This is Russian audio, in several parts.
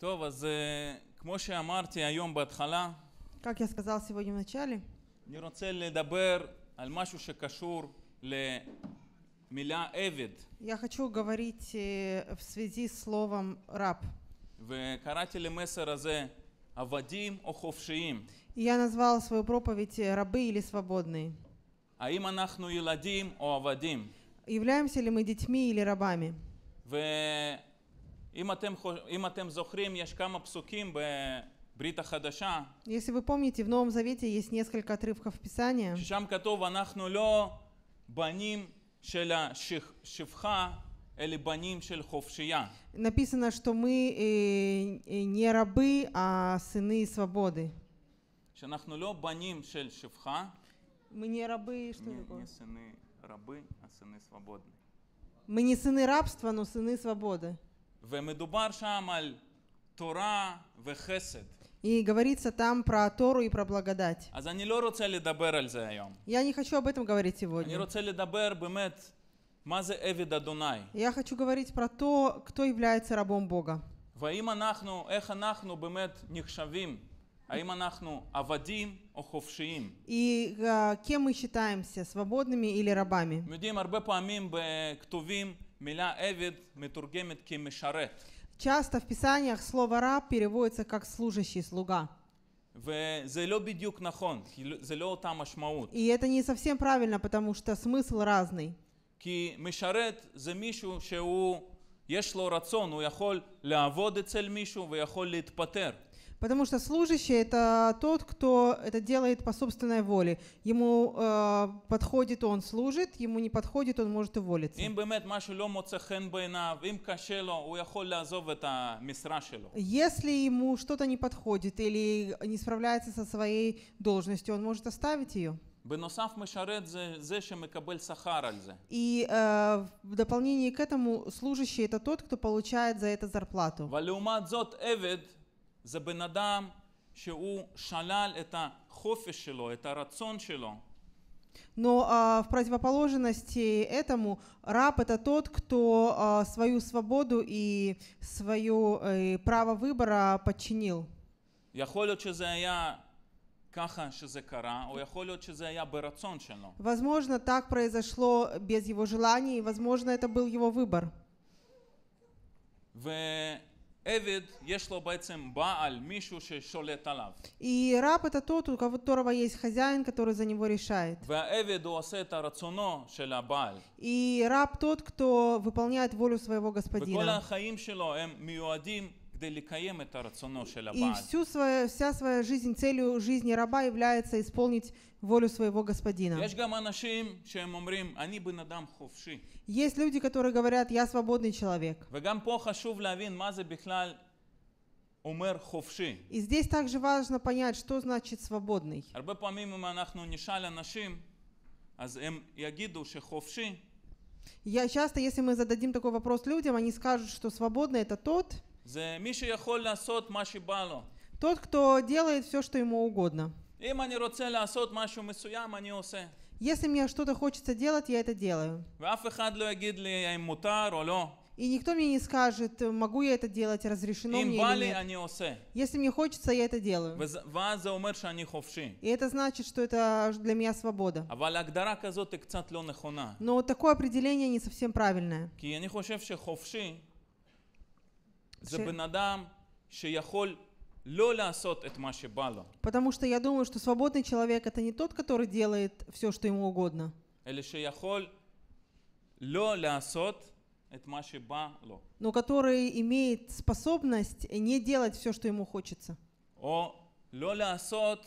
טוב, אז כמו שאמרתי היום בהתחלה, как я сказал сегодня в начале, אני רוצה לדבר על משהו שקשור למילה עבד. Я хочу говорить э, в связи с словом раб. וקראתי למסר הזה עבדים או חופשיים. Я назвал свою проповедь «Э, «Рабы или свободные». האם אנחנו ילדים או עבדים? являемся ли мы детьми или рабами? ו... Если вы помните, в Новом Завете есть несколько отрывков Писания. Написано, что мы э, э, не рабы, а сыны свободы. Мы не рабы, что не, Не сыны рабы, а сыны свободны. Мы не сыны рабства, но сыны свободы. ומדובר שם על תורה וחסד. И говорится там про Тору и про благодать. אז אני לא רוצה לדבר על זה היום. Я не хочу об этом говорить сегодня. אני רוצה לדבר באמת מה זה עבד אדוני. Я хочу говорить про то, кто является рабом Бога. והאם אנחנו, איך אנחנו באמת נחשבים? האם אנחנו עבדים או חופשיים? И кем мы считаемся, свободными или рабами? יודעים, הרבה פעמים בכתובים Часто в Писаниях слово «раб» переводится как «служащий слуга». И это не совсем правильно, потому что смысл разный. כי משרת Потому что служащий – это тот, кто это делает по собственной воле. Ему э, подходит он служит, ему не подходит, он может уволиться. Если ему что-то не подходит или не справляется со своей должностью, он может оставить ее. בנוסף משרת זה, זה שמקבל שכר על זה. И э, в дополнение к этому служащий это тот, кто получает за это зарплату. ולעומת זאת עבד זה בן אדם שהוא שלל את החופש שלו, את הרצון שלו. Но а, в противоположности этому раб это тот, кто а, свою свободу и свое и э, право выбора подчинил. Возможно, так произошло без его желаний, возможно, это был его выбор. ו... И раб это тот, у которого есть хозяин, который за него решает. И раб тот, кто выполняет волю своего господина. И всю свою, вся своя жизнь, целью жизни раба является исполнить волю своего господина. Есть люди, которые говорят, я свободный человек. И здесь также важно понять, что значит свободный. Эм я часто, если мы зададим такой вопрос людям, они скажут, что свободный это тот, тот, кто делает все, что ему угодно. Если мне что-то хочется делать, я это делаю. И никто мне не скажет, могу я это делать, разрешено мне или нет. Если мне хочется, я это делаю. И это значит, что это для меня свобода. А Но такое определение не совсем правильное. Потому что я думаю, что свободный человек это не тот, который делает все, что ему угодно. Но который имеет способность не делать все, что ему хочется. О, לא לעשות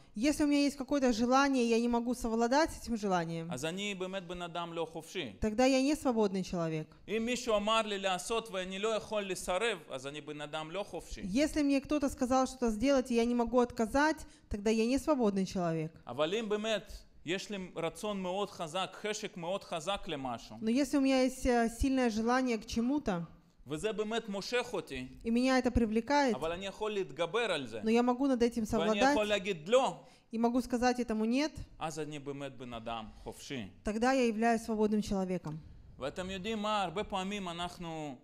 Если у меня есть какое-то желание, я не могу совладать с этим желанием, אז אני באמת בן אדם לא חופשי. тогда я не свободный человек. אם מישהו אמר לי לעשות ואני לא יכול לסרב, אז אני בן אדם לא חופשי. Если мне кто-то сказал что-то сделать, и я не могу отказать, тогда я не свободный человек. אבל אם באמת יש לי רצון מאוד חזק, חשק מאוד חזק למשהו, Но если у меня есть э, сильное желание к чему-то, и меня это привлекает. Но я могу над этим совладать. И могу сказать этому нет. А Тогда я являюсь свободным человеком. ואתם יודעים מה, הרבה פעמים אנחנו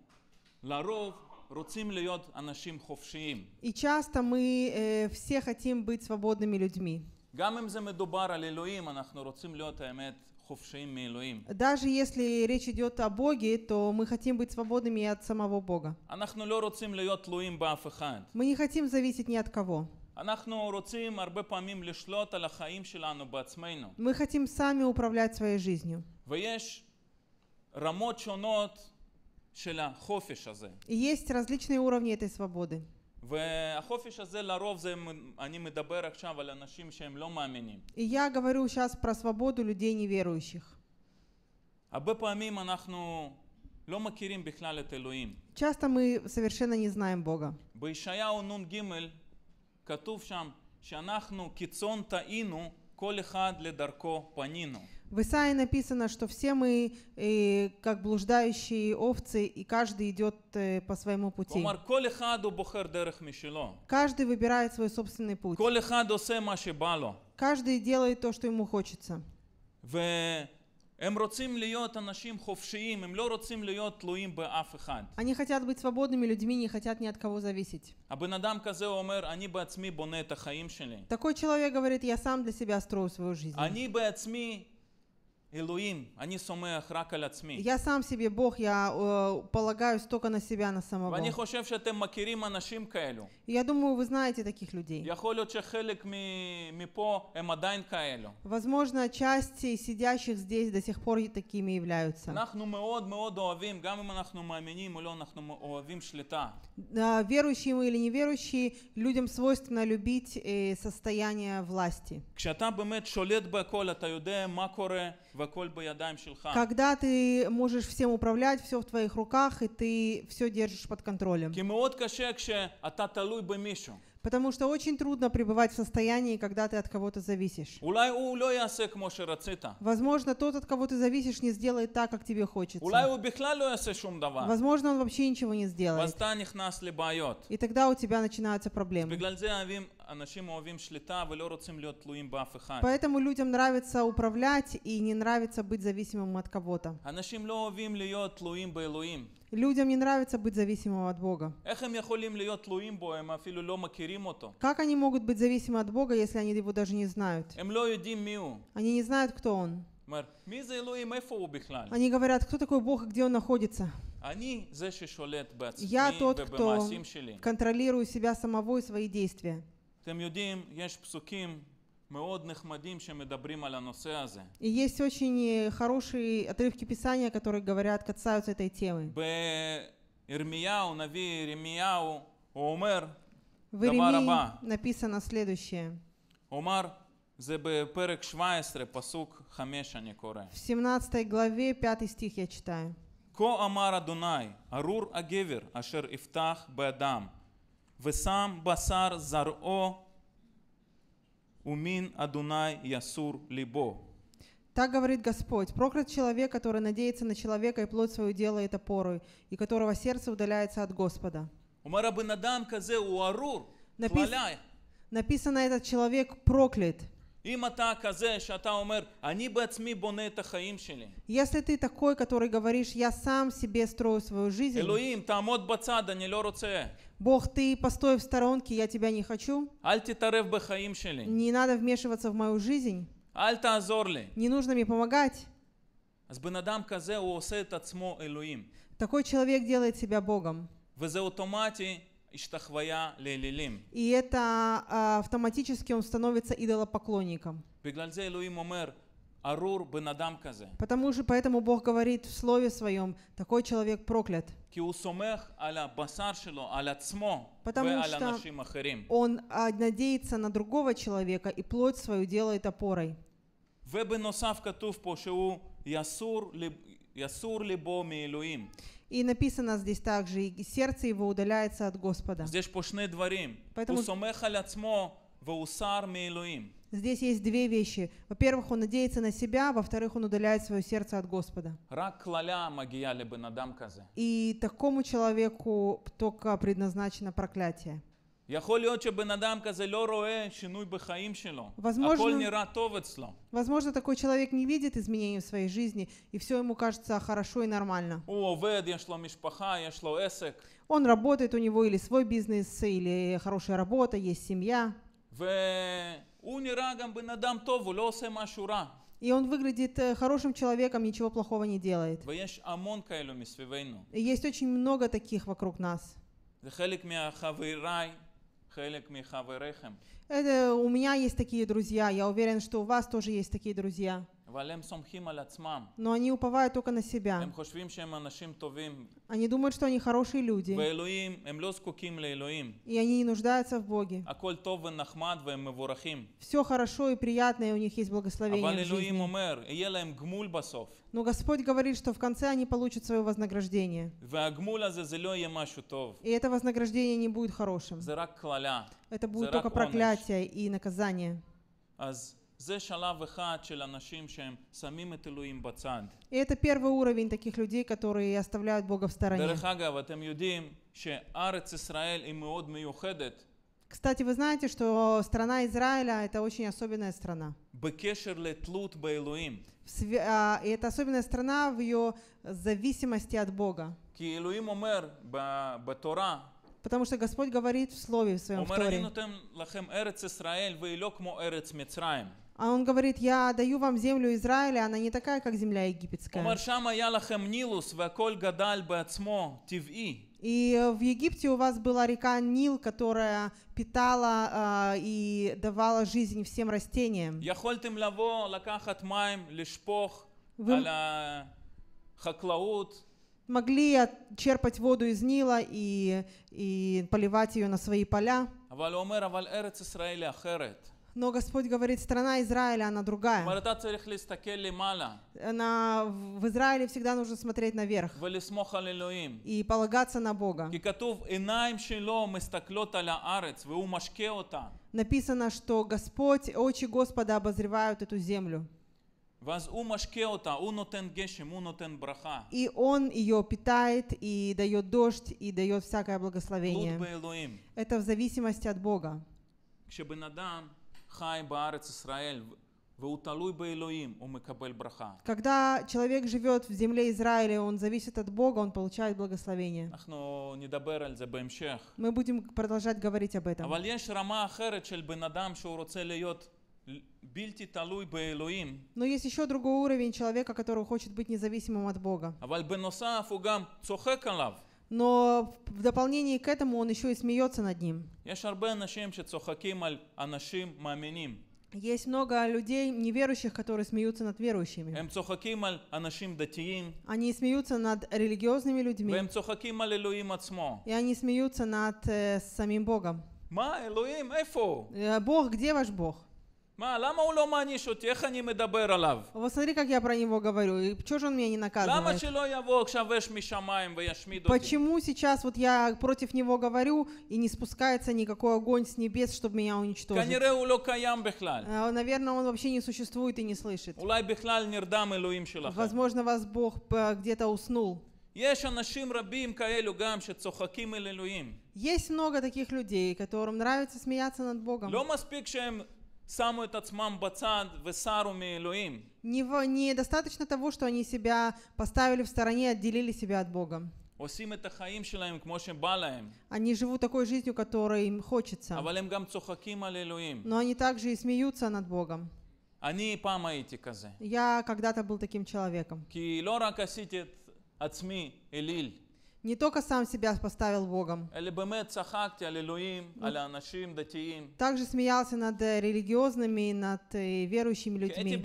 לרוב רוצים להיות אנשים חופשיים. И часто мы э, все хотим быть свободными людьми. גם אם זה מדובר על אלוהים, אנחנו רוצים להיות האמת даже если речь идет о Боге, то мы хотим быть свободными от самого Бога. Мы не хотим зависеть ни от кого. Мы хотим сами управлять своей жизнью. ויש Есть различные уровни этой свободы. והחופש הזה לרוב זה, אני מדבר עכשיו על אנשים שהם לא מאמינים. И я говорю сейчас про свободу людей неверующих. הרבה פעמים אנחנו לא מכירים בכלל את אלוהים. Часто мы совершенно не знаем Бога. בישעיהו נ"ג כתוב שם שאנחנו כצאן טעינו, כל אחד לדרכו פנינו. В Исаии написано, что все мы э, как блуждающие овцы, и каждый идет э, по своему пути. Каждый выбирает свой собственный путь. Каждый делает то, что ему хочется. Эм эм Они хотят быть свободными людьми, не хотят ни от кого зависеть. Такой человек говорит, я сам для себя строю свою жизнь. Элуим, они сомех рак аль Я сам себе Бог, я э, полагаюсь только на себя, на самого. ואני חושב שאתם מכירים אנשים כאלו. Я думаю, вы знаете таких людей. יכול להיות שחלק מפה הם עדיין כאלו. Возможно, части сидящих здесь до сих пор такими являются. אנחנו מאוד מאוד אוהבים, גם אם אנחנו מאמינים או לא, אנחנו אוהבים שליטה. Верующие мы или неверующие, людям свойственно любить э, состояние власти. כשאתה באמת שולט בכל, אתה та מה макоре? когда ты можешь всем управлять, все в твоих руках, и ты все держишь под контролем. Потому что очень трудно пребывать в состоянии, когда ты от кого-то зависишь. Возможно, тот, от кого ты зависишь, не сделает так, как тебе хочется. Возможно, он вообще ничего не сделает. И тогда у тебя начинаются проблемы. Поэтому людям нравится управлять и не нравится быть зависимым от кого-то. Людям не нравится быть зависимым от Бога. Как они могут быть зависимы от Бога, если они его даже не знают? Они не знают, кто он. Они говорят, кто такой Бог и где он находится. Я тот, кто контролирую себя самого и свои действия. И есть очень э, хорошие отрывки Писания, которые говорят, касаются этой темы. Ирмияу, Нави Ирмияу, Омер, В Иеремии написано следующее. Омар, В 17 главе, 5 стих я читаю. כה אמר אדוני, ארור הגבר אשר יפתח באדם, ושם בשר זרעו Умин Адунай Ясур Либо. Так говорит Господь, проклят человек, который надеется на человека и плоть свою делает опорой, и которого сердце удаляется от Господа. Напис... Написано, этот человек проклят. Если ты такой, который говоришь, я сам себе строю свою жизнь, Бог, ты постой в сторонке, я тебя не хочу. Не надо вмешиваться в мою жизнь. Не нужно мне помогать. Такой человек делает себя Богом. וזה אוטומטי и это а, автоматически он становится идолопоклонником. Арур Казе. Потому что поэтому Бог говорит в Слове Своем, такой человек проклят. Потому что он а, надеется на другого человека и плоть свою делает опорой. ובנוסף כתוב פה שהוא יסור, יסור ליבו מאלוהים. И написано здесь также, и сердце его удаляется от Господа. Здесь пошны дворим, Поэтому здесь есть две вещи. Во-первых, он надеется на себя, во-вторых, он удаляет свое сердце от Господа. И такому человеку только предназначено проклятие. יכול להיות שבן אדם כזה לא רואה שינוי בחיים שלו. הכל נראה טוב אצלו. Возможно, такой человек не видит изменений в своей жизни, и все ему кажется хорошо и нормально. Он работает, у него или свой бизнес, или хорошая работа, есть семья. И он выглядит э, хорошим человеком, ничего плохого не делает. есть очень много таких вокруг нас. Это э, у меня есть такие друзья, я уверен, что у вас тоже есть такие друзья. Но они уповают только на себя. Они думают, что они хорошие люди. И они не нуждаются в Боге. Все хорошо и приятно, и у них есть благословение жизни. Но Господь говорит, что в конце они получат свое вознаграждение. И это вознаграждение не будет хорошим. Это будет только проклятие и наказание. И это первый уровень таких людей, которые оставляют Бога в стороне. Кстати, вы знаете, что страна Израиля – это очень особенная страна. А, и это особенная страна в ее зависимости от Бога. Потому что Господь говорит в Слове в своем Торе. А он говорит, я даю вам землю Израиля, она не такая, как земля египетская. И в Египте у вас была река Нил, которая питала а, и давала жизнь всем растениям. Вы... могли черпать воду из Нила и, и поливать ее на свои поля. Но Господь говорит, страна Израиля, она другая. Она в Израиле всегда нужно смотреть наверх и полагаться на Бога. E Написано, что Господь, очи Господа обозревают эту землю. И он ее питает и дает дождь и дает всякое благословение. Это в зависимости от Бога хай баарец Исраэль, Когда человек живет в земле Израиля, он зависит от Бога, он получает благословение. Мы будем продолжать говорить об этом. А Но есть еще другой уровень человека, который хочет быть независимым от Бога. А но в дополнение к этому он еще и смеется над ним. Есть много людей неверующих, которые смеются над верующими. Эм они смеются над религиозными людьми. Эм и они смеются над э, самим Богом. Э, Бог, где ваш Бог? Вот смотри, как я про него говорю. И почему же он меня не наказывает? Почему сейчас вот я против него говорю, и не спускается никакой огонь с небес, чтобы меня уничтожить? Э, наверное, он вообще не существует и не слышит. Возможно, вас Бог э, где-то уснул. Есть много таких людей, которым нравится смеяться над Богом. שמו недостаточно того, что они себя поставили в стороне отделили себя от Бога. Они живут такой жизнью, которой им хочется. Но они также и смеются над Богом. E Я когда-то был таким человеком. כי לא רק עשיתי את עצמי не только сам себя поставил Богом. Также смеялся над э, религиозными, над э, верующими людьми.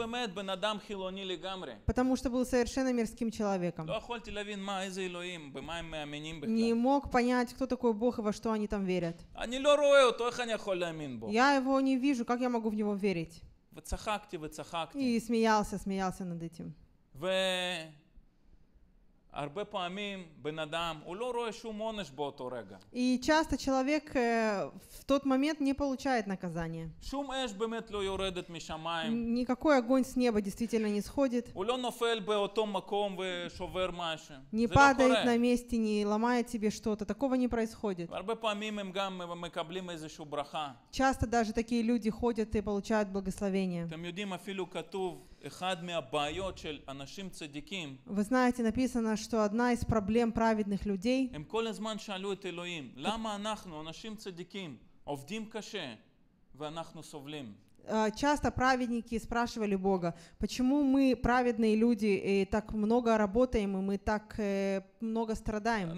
Потому что был совершенно мирским человеком. Не мог понять, кто такой Бог и во что они там верят. Я его не вижу, как я могу в него верить? И смеялся, смеялся над этим. הרבה פעמים בן אדם, הוא לא רואה שום עונש באותו רגע. И часто человек э, в тот момент не получает наказание. שום אש באמת לא יורדת משמיים. Никакой огонь с неба действительно не сходит. הוא לא נופל באותו מקום ושובר משהו. Не падает на месте, не ломает себе что-то. Такого не происходит. הרבה פעמים הם גם מקבלים איזושהי ברכה. Часто даже такие люди ходят и получают благословение. אתם יודעים, אפילו כתוב Вы знаете, написано, что одна из проблем праведных людей, А, часто праведники спрашивали Бога, почему мы, праведные люди, и так много работаем, и мы так э, много страдаем.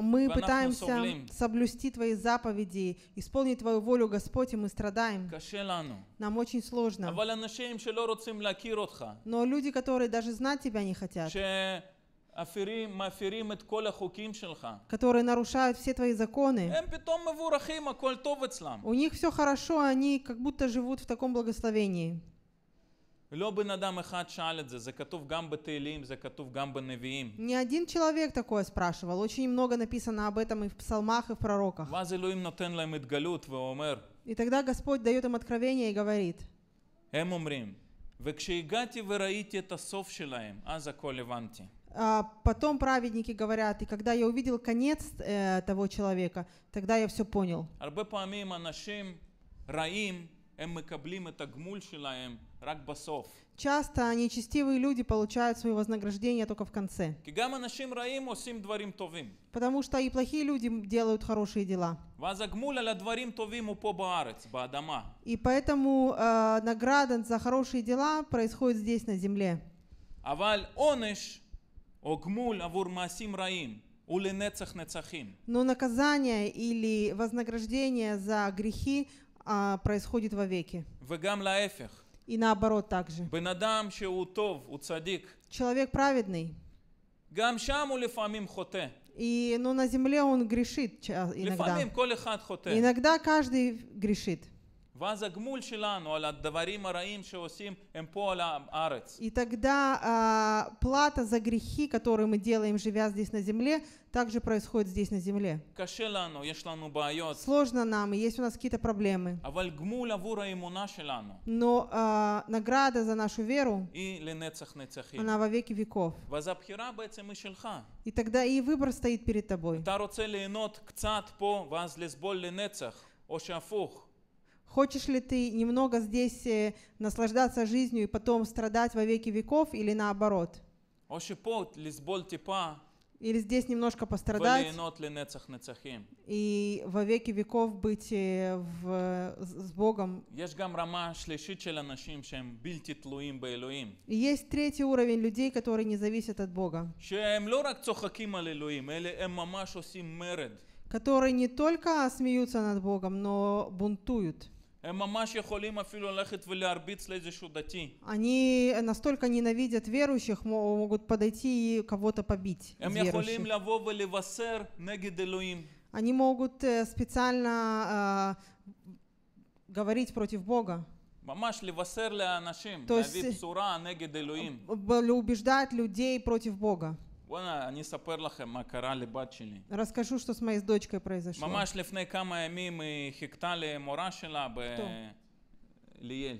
Мы пытаемся соблюсти Твои заповеди, исполнить Твою волю, Господь, и мы страдаем. Нам очень сложно. Но люди, которые даже знать Тебя не хотят, которые нарушают все твои законы, эм, а у них все хорошо, они как будто живут в таком благословении. Не один человек такое спрашивал. Очень много написано об этом и в псалмах, и в пророках. И тогда Господь дает им откровение и говорит, эм וכשהגעתי וראיתי את הסוף שלהם, אז הכל הבנתי. А потом праведники говорят, и когда я увидел конец э, того человека, тогда я все понял. הרבה פעמים אנשים רעים Эм, Часто нечестивые люди получают свое вознаграждение только в конце. Потому что и плохие люди делают хорошие дела. И поэтому э, награда за хорошие дела происходит здесь, на земле. Но наказание или вознаграждение за грехи а, происходит во веки. И наоборот также. человек праведный. И ну, на земле он грешит иногда. иногда каждый грешит. Эм и тогда э, плата за грехи, которые мы делаем, живя здесь на земле, также происходит здесь на земле. Сложно нам, и есть у нас какие-то проблемы. Но э, награда за нашу веру, она во веки веков. И тогда и выбор стоит перед тобой. Хочешь ли ты немного здесь э, наслаждаться жизнью и потом страдать во веки веков или наоборот? Или здесь немножко пострадать и во веки веков быть э, в, с Богом. И есть третий уровень людей, которые не зависят от Бога. Которые не только смеются над Богом, но бунтуют. Э, Они э, настолько ненавидят верующих, могут подойти и кого-то побить. Эм Они могут э, специально э, говорить против Бога. То есть убеждать людей против Бога. בואנה, אני אספר לכם מה Расскажу, что с моей дочкой произошло. ממש לפני כמה ימים היא חיכתה למורה שלה בליאל.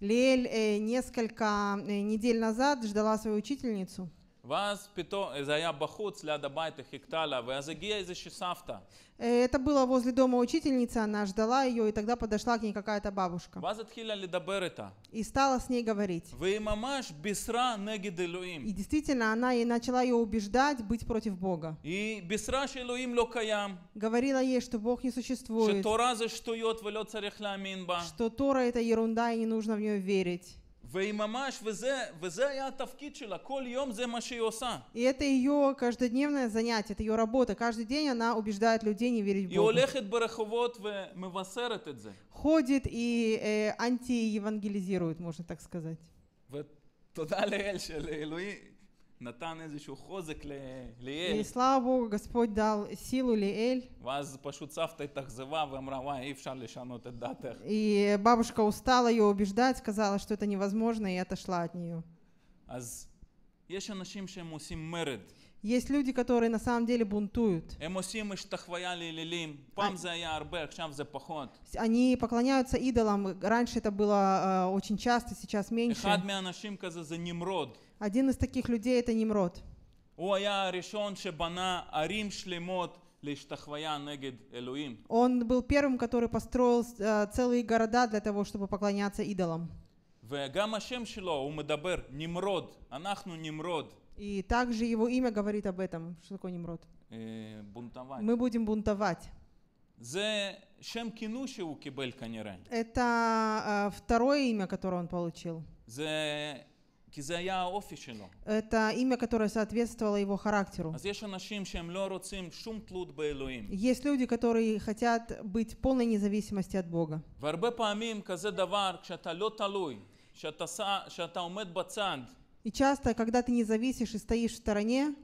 Лиэль э, несколько э, недель назад ждала свою учительницу. ואז פתאום, זה היה בחוץ, ליד הבית, היא חיכתה לה, ואז הגיעה איזושהי סבתא. Это было возле дома учительницы, она ждала ее, и тогда подошла к ней какая-то бабушка. ואז התחילה לדבר איתה. И стала с ней говорить. והיא ממש בישרה נגד אלוהים. И действительно, она ей начала ее убеждать быть против Бога. И בישרה שאלוהים Говорила ей, что Бог не существует. שתורה זה שטויות ולא צריך להאמין בה. Что Тора это ерунда, и не нужно в нее верить. והיא ממש, וזה, וזה היה התפקיד שלה, כל יום זה מה שהיא עושה. И это ее каждодневное занятие, это ее работа. Каждый день она убеждает людей не верить в Бога. היא הולכת ברחובות ומבשרת את זה. Ходит и э, антиевангелизирует, можно так сказать. ותודה לאל שלאלוהים. נתן איזשהו חוזק לליאל. И слава Богу, Господь дал силу Лиэль. ואז פשוט סבתא התאכזבה ואמרה, וואי, אי אפשר לשנות את דעתך. И бабушка устала ее убеждать, сказала, что это невозможно, и отошла от нее. אז יש אנשים שהם עושים מרד. Есть люди, которые на самом деле бунтуют. Они поклоняются идолам. Раньше это было э, очень часто, сейчас меньше. Один из таких людей это Немрод. Он был первым, который построил э, целые города для того, чтобы поклоняться идолам. И также его имя говорит об этом. Что такое Немрод? Э, Мы будем бунтовать. Это э, второе имя, которое он получил. Это имя, которое соответствовало его характеру. Есть люди, которые хотят быть полной независимости от Бога. И часто, когда ты не зависишь и стоишь в стороне,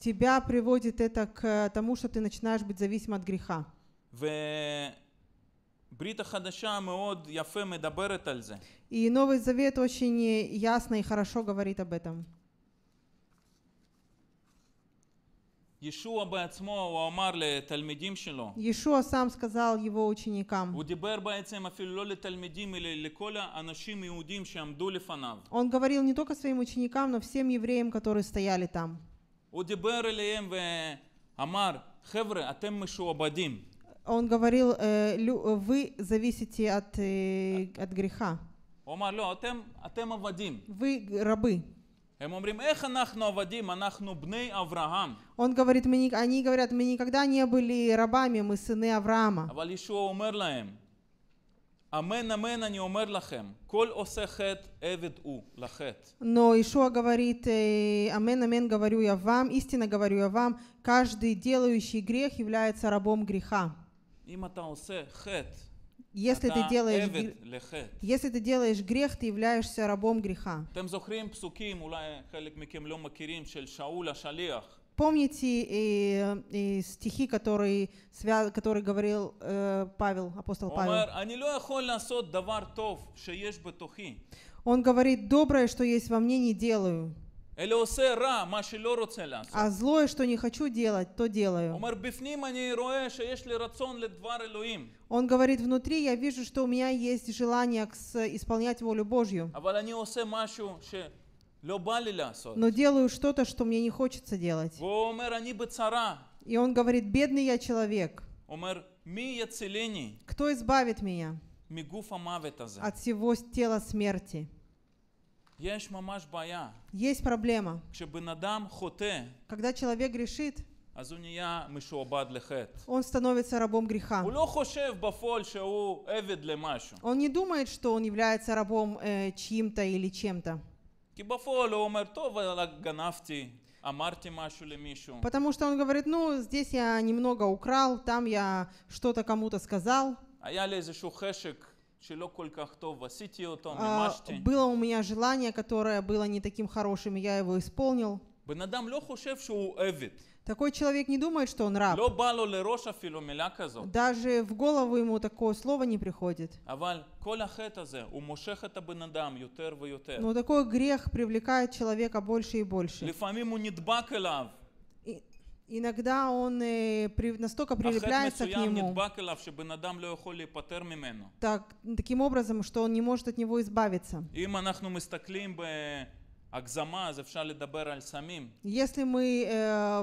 тебя приводит это к тому, что ты начинаешь быть зависим от греха. ברית החדשה מאוד יפה מדברת על זה. И Новый Завет очень ясно и хорошо говорит об этом. ישוע בעצמו, הוא אמר לתלמידים שלו. ישוע сам сказал его ученикам. הוא דיבר בעצם אפילו לא לתלמידים, אלא לכל האנשים יהודים שעמדו לפניו. Он говорил не только своим ученикам, но всем евреям, которые стояли там. הוא דיבר אליהם ואמר, חבר'ה, אתם משועבדים. Он говорил, э, вы зависите от, э, от греха. А а вы рабы. Он говорит, мы, они говорят, мы никогда не были рабами, мы сыны Авраама. אבל ישוע אומר להם, אמן אמן אני אומר לכם, כל עושה Но Ишуа говорит, э, амен амен говорю я вам, истинно говорю я вам, каждый делающий грех является рабом греха. Если ты, делаешь, если ты делаешь грех, ты являешься рабом греха. Э, Помните и, и стихи, которые, свя... которые говорил э, Павел, апостол Павел? Он говорит, доброе, что есть во мне, не делаю. А злое, что не хочу делать, то делаю. Он говорит, внутри я вижу, что у меня есть желание исполнять волю Божью. Но делаю что-то, что мне не хочется делать. И он говорит, бедный я человек. E Кто избавит меня от всего тела смерти? יש ממש בעיה. Есть проблема. כשבן חוטא, когда человек грешит, אז הוא נהיה משועבד לחטא. Он становится рабом греха. הוא לא חושב בפועל שהוא עבד למשהו. Он не думает, что он является рабом э, чьим-то или чем-то. כי בפועל הוא אומר, טוב, גנבתי. Потому что он говорит, ну, здесь я немного украл, там я что-то кому-то сказал. היה לי איזשהו חשק а, было у меня желание, которое было не таким хорошим, и я его исполнил. Такой человек не думает, что он раб. Даже в голову ему такое слово не приходит. Но такой грех привлекает человека больше и больше иногда он э, при, настолько прилепляется к нему, так, таким образом, что он не может от него избавиться. Если мы э,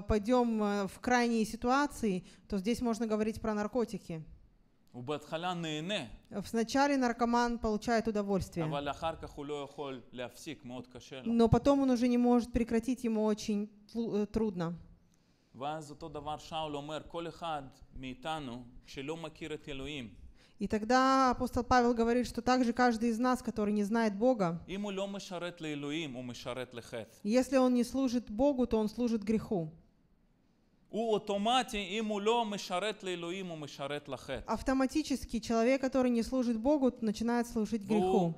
пойдем э, в крайние ситуации, то здесь можно говорить про наркотики. Вначале наркоман получает удовольствие. Но потом он уже не может прекратить, ему очень э, трудно. ואז אותו דבר שאול אומר, כל אחד מאיתנו שלא מכיר את אלוהים И тогда апостол Павел говорит, что также каждый из нас, который не знает Бога, если он не служит Богу, то он служит греху. Автоматически человек, который не служит Богу, начинает служить греху.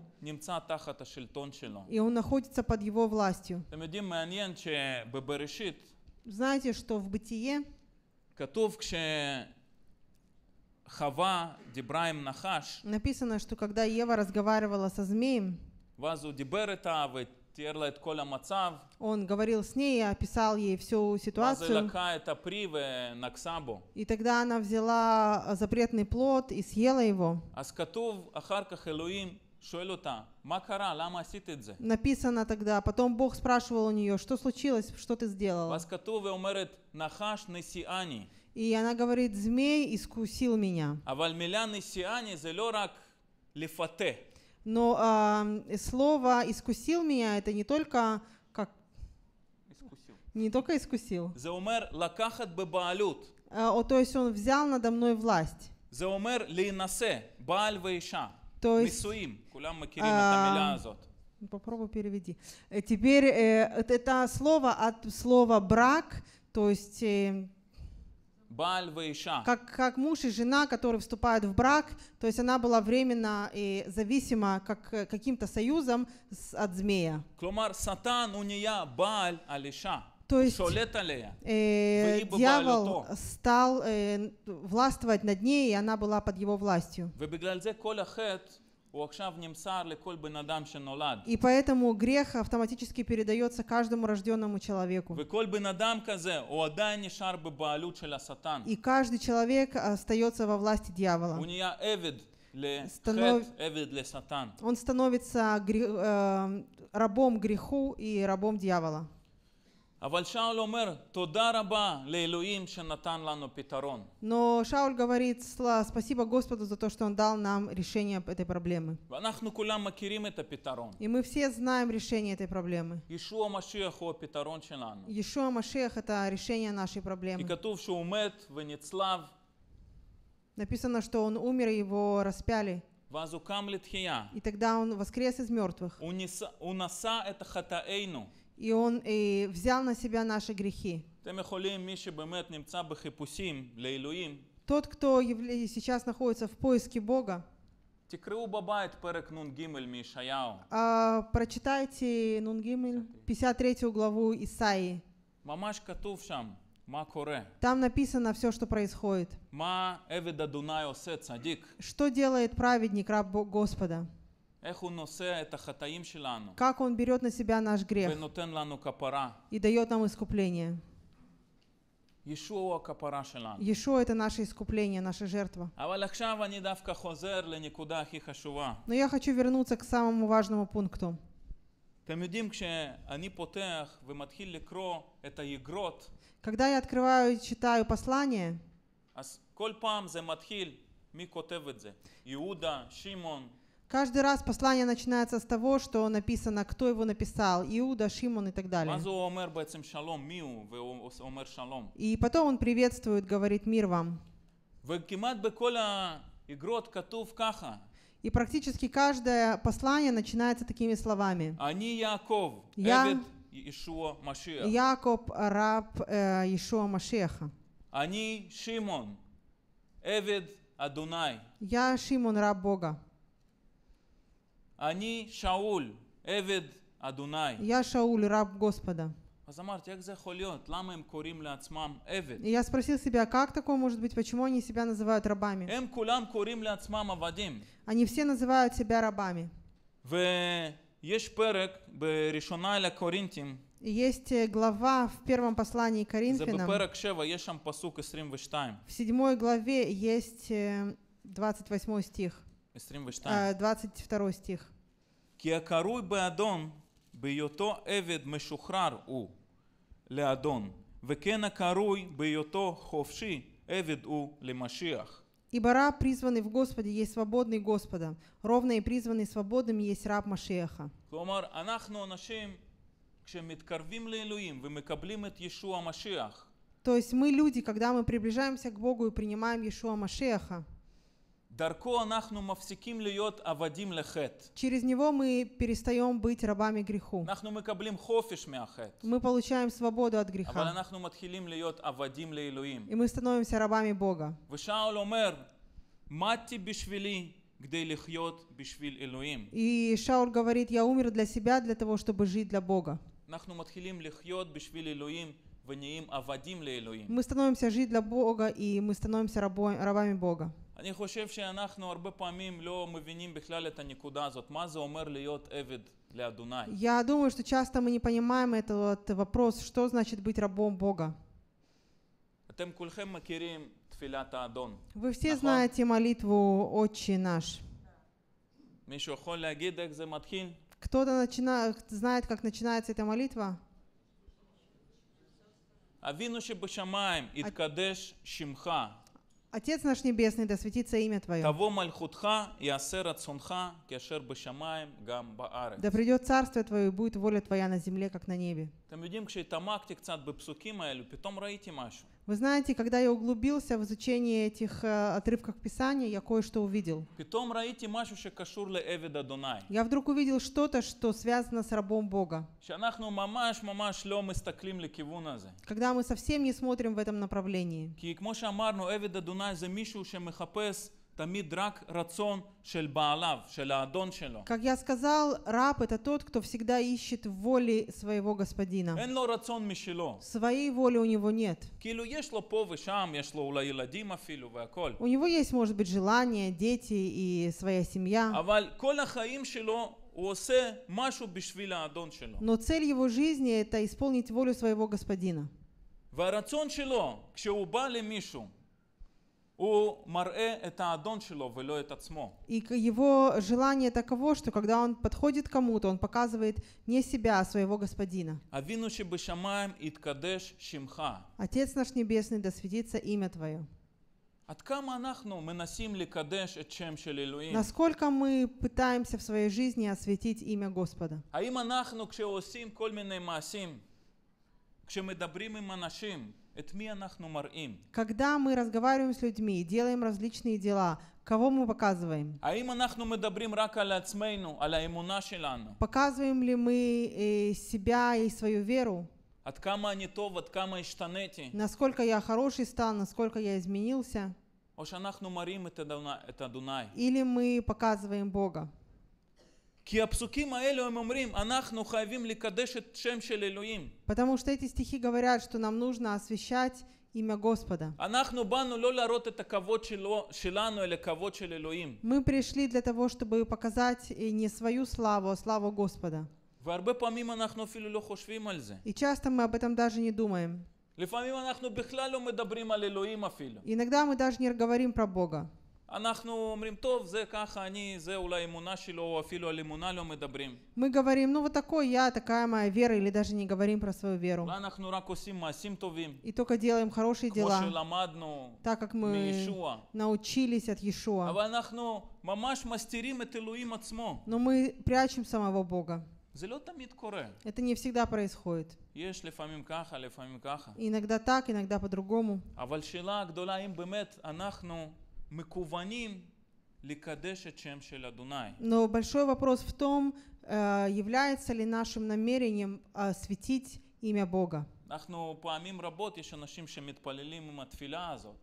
И он находится под его властью. Знаете, что в Бытие כתוב כשחווה דיברה עם נחש, написано, что когда Ева разговаривала со змеем, ואז הוא он говорил с ней и описал ей всю ситуацию, и тогда она взяла запретный плод и съела его. А Написано тогда, потом Бог спрашивал у нее, что случилось, что ты сделала. И она говорит, змей искусил меня. «А Но э, слово искусил меня это не только как искусил. не только искусил. Заумер лакахат бебаалют. А, то есть он взял надо мной власть. Заумер линасе бааль вейша. То есть... נישואים, כולם מכירים את המילה Попробуй переведи. Э, теперь э, это слово от слова брак, то есть э, как, как муж и жена, которые вступают в брак, то есть она была временно и зависима как, каким-то союзом от змея. То есть э, дьявол стал э, властвовать над ней, и она была под его властью. И поэтому грех автоматически передается каждому рожденному человеку. И каждый человек остается во власти дьявола. Станов... Он становится грех, э, рабом греху и рабом дьявола. אבל שאול אומר, תודה רבה לאלוהים שנתן לנו פתרון. Но Шауль говорит, спасибо Господу за то, что Он дал нам решение этой проблемы. ואנחנו כולם מכירים את הפתרון. И мы все знаем решение этой проблемы. ישוע משיח הוא הפתרון שלנו. Иешуа Машех – это решение нашей проблемы. כי כתוב שהוא מת ונצלב. Написано, что Он умер, его распяли. ואז הוא И тогда Он воскрес из мертвых. הוא נשא את חטאינו и Он и взял на себя наши грехи. Тот, кто сейчас находится в поиске Бога, תקראו а, прочитайте Нунгимель 53 главу Исаии. Там написано все, что происходит. Что делает праведник, раб Господа? Как Он берет на себя наш грех и дает нам искупление. Иешуа это наше искупление, наша жертва. Но я хочу вернуться к самому важному пункту. когда я открываю и читаю послание, אז כל פעם זה מתחיל, מי כותב את זה? Каждый раз послание начинается с того, что написано, кто его написал, Иуда, Шимон и так далее. И потом он приветствует, говорит мир вам. И практически каждое послание начинается такими словами. Они Яков, Я, Ишуа Машиах. раб э, Ишуа Машеха. Они Шимон, Эвид Адунай. Я Шимон, раб Бога. אני שאול, עבד אדוני. Я Шауль, раб Господа. אז אמרתי, איך זה יכול להיות? למה הם קוראים לעצמם И я спросил себя, как такое может быть, почему они себя называют рабами? הם כולם קוראים לעצמם עבדים. Они все называют себя рабами. ויש פרק בראשונה לקורינתים. Есть э, глава в первом послании Коринфянам. זה בפרק 7, יש שם פסוק 22. В седьмой главе есть 28 э, стих. 22 а, стих. Ибо раб, призванный в Господе, есть свободный Господа. Ровно и призванный свободным есть раб Машеха. То есть мы люди, когда мы приближаемся к Богу и принимаем Иешуа Машеха, а Через него мы перестаем быть рабами греху. Мы получаем свободу от греха. А и мы становимся рабами Бога. И Шауль говорит, я умер для себя, для того, чтобы жить для Бога. А мы становимся жить для Бога, и мы становимся рабами Бога. אני חושב שאנחנו הרבה פעמים לא מבינים בכלל את הנקודה הזאת, מה זה אומר להיות עבד לאדוני. Я думаю, что часто мы не понимаем этот вопрос, что значит быть рабом Бога. אתם כולכם מכירים תפילת האדון, Вы все נכון? знаете молитву «Отче наш». מישהו יכול להגיד איך זה מתחיל? Кто-то начина... знает, как начинается эта молитва? אבינו שבשמיים, יתקדש שמך, Отец наш Небесный, да светится имя Твое. Того мальхутха и асера цунха, кешер бешамаем гам бааре. Да придет царство Твое и будет воля Твоя на земле, как на небе. Там видим, что и тамактик цад бы псукима, или питом раити машу. Вы знаете, когда я углубился в изучение этих э, отрывков Писания, я кое-что увидел. Я вдруг увидел что-то, что связано с рабом Бога. Когда мы совсем не смотрим в этом направлении. Как я сказал, раб это тот, кто всегда ищет воли своего господина. Своей воли у него нет. У него есть, может быть, желание, дети и своя семья. Но цель его жизни это исполнить волю своего господина. У Марэ это Адон И его желание таково, что когда он подходит кому-то, он показывает не себя, а своего господина. Отец наш небесный, да светится имя Твое. Анахну мы кадеш Насколько мы пытаемся в своей жизни осветить имя Господа? А Анахну, כשמדברים עם אנשים, когда мы разговариваем с людьми, делаем различные дела, кого мы показываем? А а показываем ли мы э, себя и свою веру? насколько я хороший стал, насколько я изменился. или мы показываем Бога. Потому что эти стихи говорят, что нам нужно освящать имя Господа. Мы пришли для того, чтобы показать не свою славу, а славу Господа. И часто мы об этом даже не думаем. Иногда мы даже не говорим про Бога. אנחנו אומרים, טוב, זה ככה אני, זה אולי אמונה שלו, או אפילו על אמונה לא מדברים. Мы говорим, ну вот такой я, такая моя вера, или даже не говорим про свою веру. אולי אנחנו רק עושים מעשים טובים. И только делаем хорошие дела. כמו שלמדנו так как мы מישוע. научились от Иешуа. אבל אנחנו ממש מסתירים את אלוהים עצמו. Но мы прячем самого Бога. זה לא תמיד קורה. Это не всегда происходит. יש לפעמים ככה, לפעמים ככה. Иногда так, иногда по-другому. אבל שאלה הגדולה, אם באמת אנחנו... Но большой вопрос в том, э, является ли нашим намерением э, осветить имя Бога.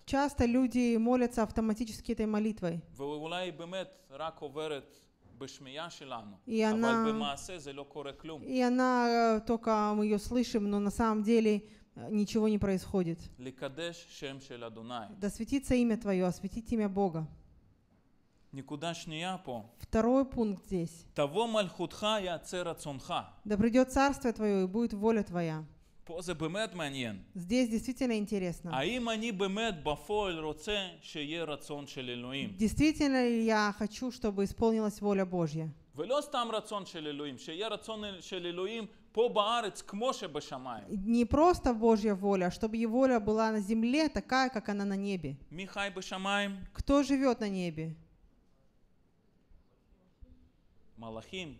Часто люди молятся автоматически этой молитвой. А и она, и э, она, только мы ее слышим, но на самом деле Э, ничего не происходит. Да светится имя Твое, осветить имя Бога. Второй пункт здесь. Да придет царство Твое и будет воля Твоя. Здесь действительно интересно. А действительно ли я хочу, чтобы исполнилась воля Божья? פה בארץ כמו שבשמיים. Не просто Божья воля, а чтобы его воля была на земле такая, как она на небе. מי חי Кто живет на небе? Малахим.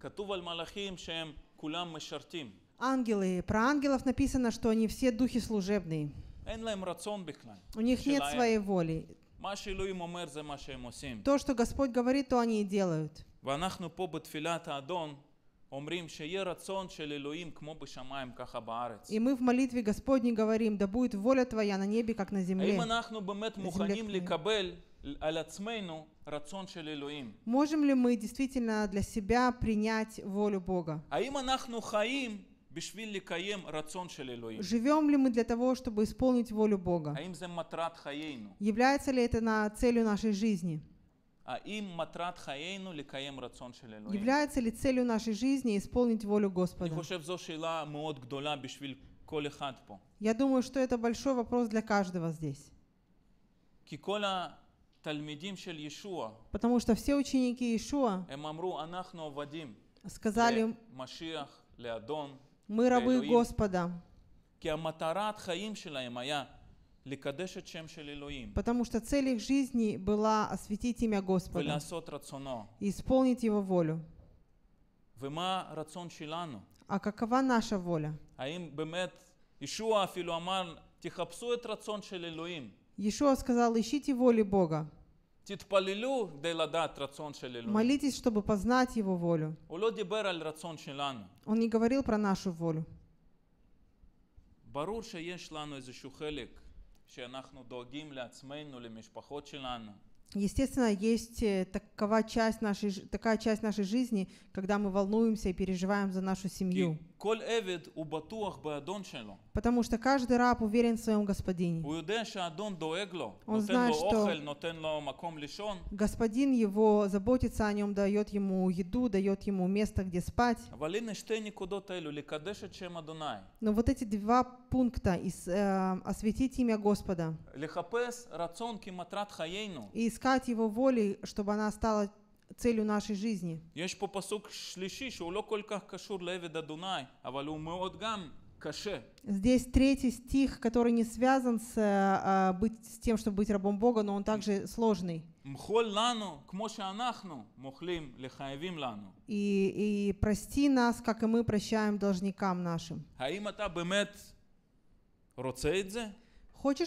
כתוב על מלאכים שהם כולם משרתים. Ангелы. Про ангелов написано, что они все духи служебные. У них нет своей воли. То, что Господь говорит, то они и делают. ואנחנו פה בתפילת האדון и мы в молитве Господней говорим, да будет воля Твоя на небе, как на земле. Можем ли мы действительно для себя принять волю Бога? А Живем ли мы для того, чтобы исполнить волю Бога? А Является ли это на целью нашей жизни? А Является ли целью нашей жизни исполнить волю Господа? Я думаю, что это большой вопрос для каждого здесь. Потому что все ученики Иешуа сказали, мы рабы Господа. Потому что цель их жизни была осветить имя Господа и исполнить Его волю. А какова наша воля? А Иешуа сказал, ищите воли Бога. Молитесь, чтобы познать Его волю. Он не говорил про нашу волю. Естественно, есть э, такова часть нашей, такая часть нашей жизни, когда мы волнуемся и переживаем за нашу семью. Потому что каждый раб уверен в своем господине. Он знает, что господин его заботится о нем, дает ему еду, дает ему место, где спать. Но вот эти два пункта из, э, «Осветить имя Господа» и искать его воли, чтобы она стала целью нашей жизни. יש פה פסוק שלישי שהוא לא кашур כך קשור לעבד אדוני, אבל הוא מאוד גם каше. Здесь третий стих, который не связан с, э, а, быть, с тем, чтобы быть рабом Бога, но он также сложный. И, и прости нас, как и мы прощаем должникам нашим. Хочешь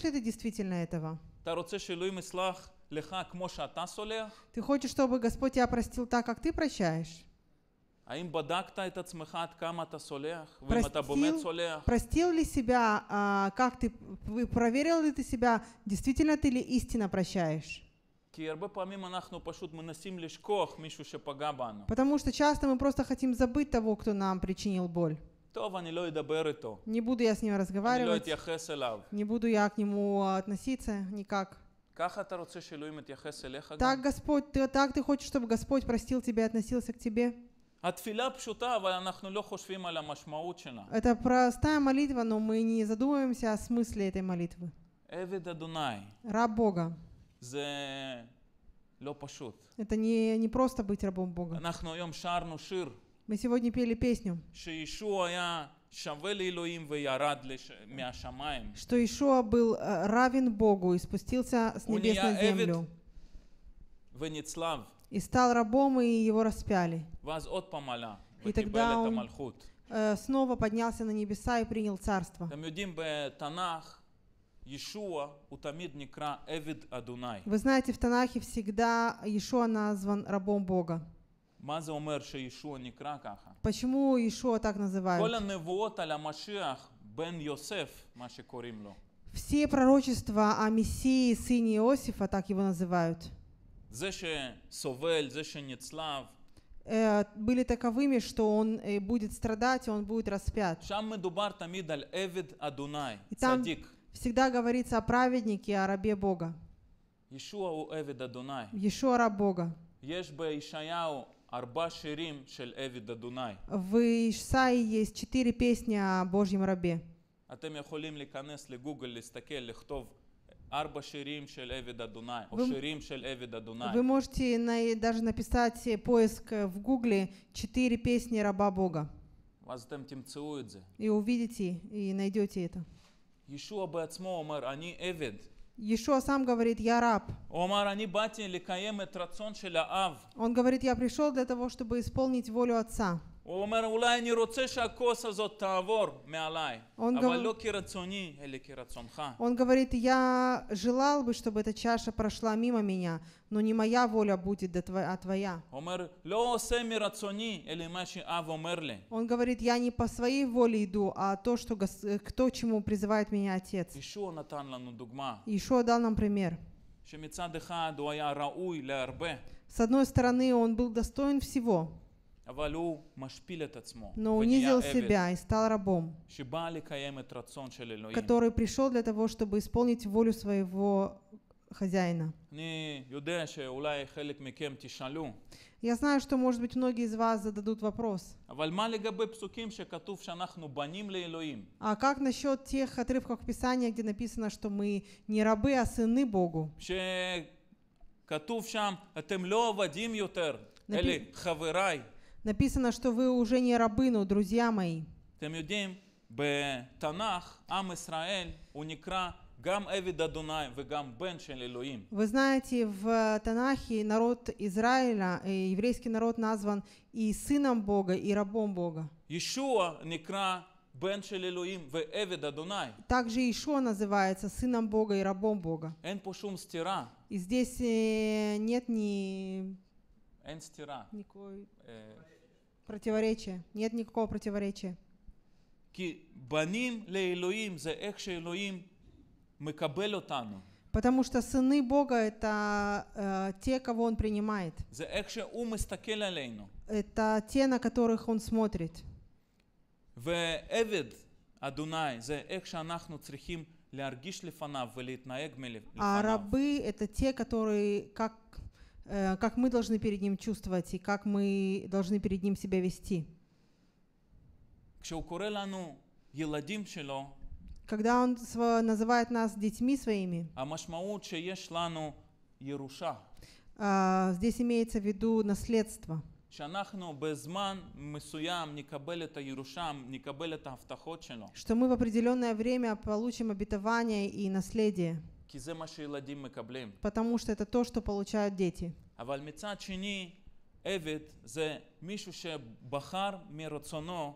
ли ты действительно этого? אתה רוצה שאלוהים יסלח ты хочешь, чтобы Господь тебя простил так, как ты прощаешь? האם בדקת את עצמך עד כמה אתה סולח, ואם אתה באמת סולח? Простил ли себя, а, как ты, проверил ли ты себя, действительно ты ли истинно прощаешь? כי הרבה פעמים אנחנו פשוט מנסים לשכוח מישהו Потому что часто мы просто хотим забыть того, кто нам причинил боль. טוב, אני לא אדבר Не буду я с ним разговаривать. Не буду я к нему относиться никак. Так Господь, ты, так ты хочешь, чтобы Господь простил тебя и относился к тебе? התפילה פשוטה, אבל אנחנו לא חושבים על המשמעות שלה. Это простая молитва, но мы не задумываемся о смысле этой молитвы. עבד раб Бога. זה לא פשוט. Это не, не просто быть рабом Бога. אנחנו היום שרנו שיר. Мы сегодня пели песню. שישוע היה что Ишуа был э, равен Богу и спустился с небес на землю. И стал рабом, и его распяли. И тогда он э, снова поднялся на небеса и принял царство. Вы знаете, в Танахе всегда Иешуа назван рабом Бога. Почему Ишуа так называют? Все пророчества о Мессии, сыне Иосифа, так его называют, э, были таковыми, что он э, будет страдать, и он будет распят. שם Всегда говорится о праведнике, о рабе Бога. ישוע раб Бога. В Ишсаи есть четыре песни о Божьем рабе. А יכולים להיכנס לגוגל, להסתכל, לכתוב ארבע שירים של עבד אדוני, או שירים של עבד אדוני. Вы можете даже написать э, поиск э, в гугле четыре песни раба Бога. Вас אתם тем את И увидите, и найдете это. ישוע בעצמו אומר, они эвид еще сам говорит, я раб. Он говорит, я пришел для того, чтобы исполнить волю Отца. הוא אומר, אולי אני רוצה שהכוס הזאת תעבור מעליי, אבל לא כרצוני, אלא כרצונך. Он говорит, я желал бы, чтобы эта чаша прошла мимо меня, но не моя воля будет, а твоя. Он говорит, я не по своей воле иду, а то, что, кто чему призывает меня Отец. Ишуа дал нам пример. С одной стороны, он был достоин всего но унизил себя и стал рабом, который пришел для того, чтобы исполнить волю своего хозяина. Я знаю, что, может быть, многие из вас зададут вопрос. А как насчет тех отрывков Писания, где написано, что мы не рабы, а сыны Богу? написано, שם, אתם לא עבדים יותר, אלה חבריי. Написано, что вы уже не рабы, но друзья мои. Тем יודעים, בתנ"ך, עם ישראל, הוא נקרא גם עבד אדוני וגם בן של אלוהים. Вы знаете, в Танахе народ Израиля, э, еврейский народ назван и сыном Бога, и рабом Бога. ישוע Никра, בן של אלוהים ועבד אדוני. Также Ишуа называется сыном Бога и рабом Бога. Эн пошум стира. И здесь э, нет ни... אין סתירה. никакой... Противоречие? Нет никакого противоречия. כי בנים לאלוהים זה איך שאלוהים מקבל אותנו. Потому что сыны Бога это э, те, кого Он принимает. Это те, на которых Он смотрит. А рабы это те, которые, как Э, как мы должны перед Ним чувствовать и как мы должны перед Ним себя вести. Когда Он называет нас детьми своими, а, здесь имеется в виду наследство. Что мы в определенное время получим обетование и наследие. Потому что это то, что получают дети. אבל מצד שני, עבד זה מישהו שבחר מרצונו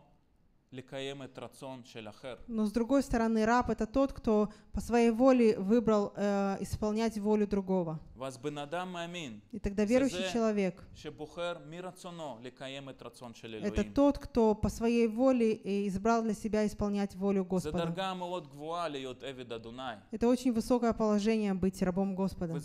но с другой стороны, раб — это тот, кто по своей воле выбрал э, исполнять волю другого. И тогда верующий человек — это тот, кто по своей воле э, избрал для себя исполнять волю Господа. Это очень высокое положение быть рабом Господа.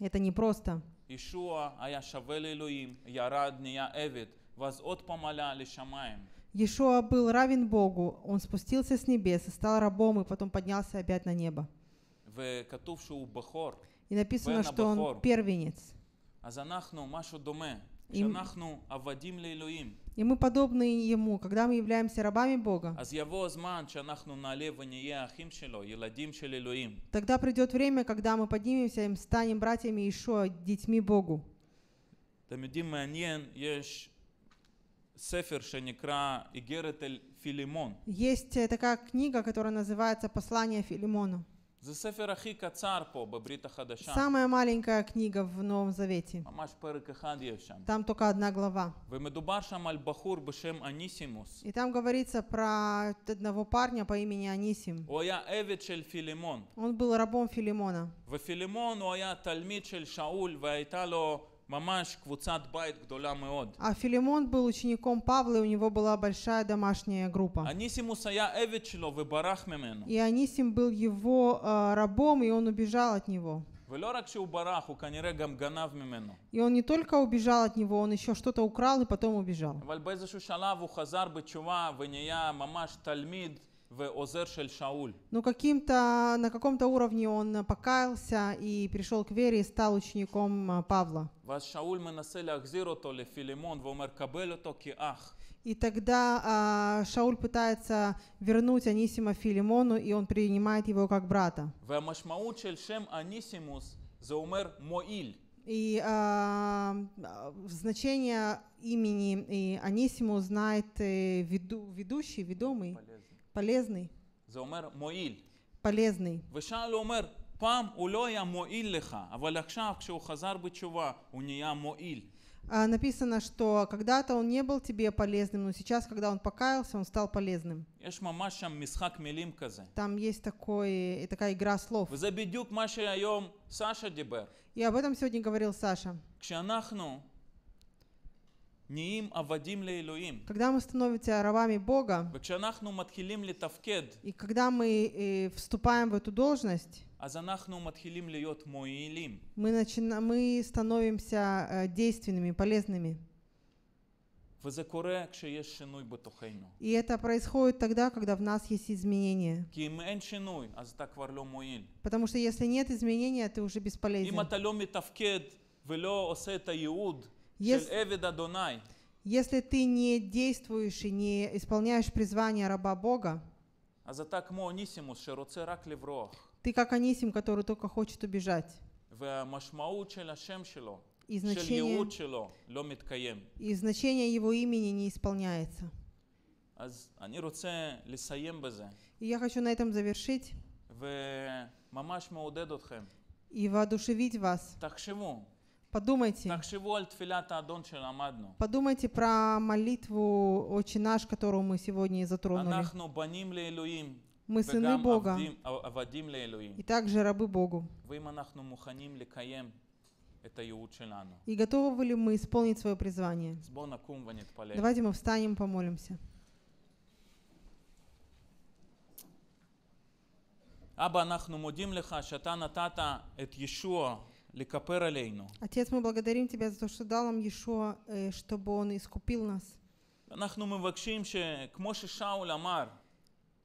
Это непросто. Иешуа היה שווה לאלוהים, ירד, נהיה עבד, ואז עוד פעם עלה לשמיים. Иешуа был равен Богу, он спустился с небес, стал рабом и потом поднялся опять на небо. И написано, что он первенец. А и, и мы подобны Ему, когда мы являемся рабами Бога. А Тогда придет время, когда мы поднимемся и станем братьями Ишуа, детьми Богу. ספר שנקרא איגרת אל פילימון. Есть э, такая книга, которая называется «Послание Филимону». Самая маленькая книга в Новом Завете. Там только одна глава. И там говорится про одного парня по имени Анисим. Он был рабом Филимона. ופילימון הוא היה תלמיד של שאול והייתה לו а Филимон был учеником Павла, и у него была большая домашняя группа. И Анисим был его uh, рабом, и он убежал от него. И он не только убежал от него, он еще что-то украл и потом убежал. Ну, каким-то, на каком-то уровне он покаялся и пришел к вере и стал учеником а, Павла. И тогда э, Шауль пытается вернуть Анисима Филимону, и он принимает его как брата. И э, значение имени Анисимус знает э, веду, ведущий, ведомый полезный. זה אומר מועיל. полезный. ושאל הוא אומר, פעם הוא לא היה מועיל לך, אבל עכשיו כשהוא חזר בתשובה הוא נהיה מועיל. А, написано, что когда-то он не был тебе полезным, но сейчас, когда он покаялся, он стал полезным. Там есть такой, э, такая игра слов. И об этом сегодня говорил Саша. А когда мы становимся рабами Бога, и когда мы э, вступаем в эту должность, а мы, начина... мы становимся э, действенными, полезными. И это происходит тогда, когда в нас есть изменения. А Потому что если нет изменения, ты уже бесполезен. Если, если ты не действуешь и не исполняешь призвание раба Бога, а ты как Анисим, который только хочет убежать. И значение, и значение его имени не исполняется. И я хочу на этом завершить. И воодушевить вас. Подумайте. Подумайте про молитву «Отче наш», которую мы сегодня затронули. Мы сыны Бога и также рабы Богу. И готовы ли мы исполнить свое призвание? Давайте мы встанем, помолимся. Аба, нахну мудим леха, шата тата это Иешуа Отец, мы благодарим Тебя за то, что дал нам Иешуа, э, чтобы Он искупил нас. אנחנו מבקשים שכמו ששאול אמר,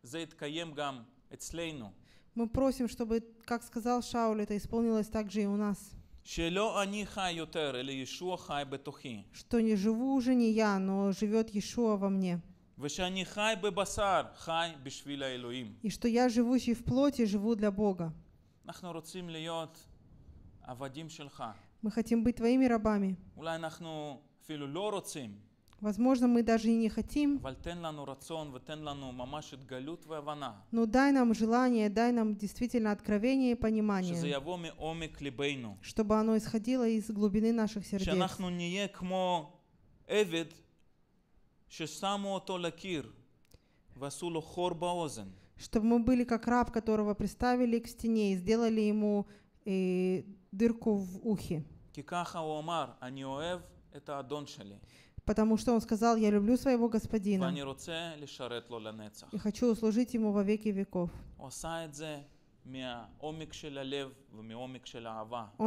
זה יתקיים גם אצלנו. Мы просим, чтобы, как сказал Шауль, это исполнилось также и у нас. שלא אני חי יותר, אלא ישוע חי בתוכי. Что не живу уже не я, но живет Иешуа во мне. ושאני חי בבשר, חי בשביל האלוהים. И что я, живущий в плоти, живу для Бога. אנחנו רוצים להיות мы хотим быть твоими рабами. Возможно, мы даже и не хотим. Но дай нам желание, дай нам действительно откровение и понимание, чтобы оно исходило из глубины наших сердец. Чтобы мы были как раб, которого приставили к стене и сделали ему и э, дырку в ухе. А Потому что он сказал, я люблю своего господина. И хочу служить ему во веки веков. Он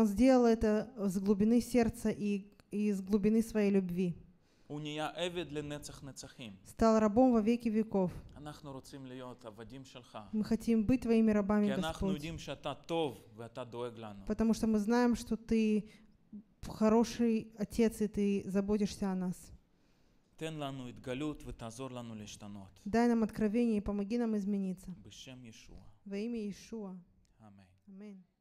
сделал это с глубины сердца и из глубины своей любви стал рабом во веки веков. А мы хотим быть твоими рабами, Господь, потому что мы знаем, что ты хороший отец, и ты заботишься о нас. дай нам откровение и помоги нам измениться. בשם во имя Иешуа. Аминь.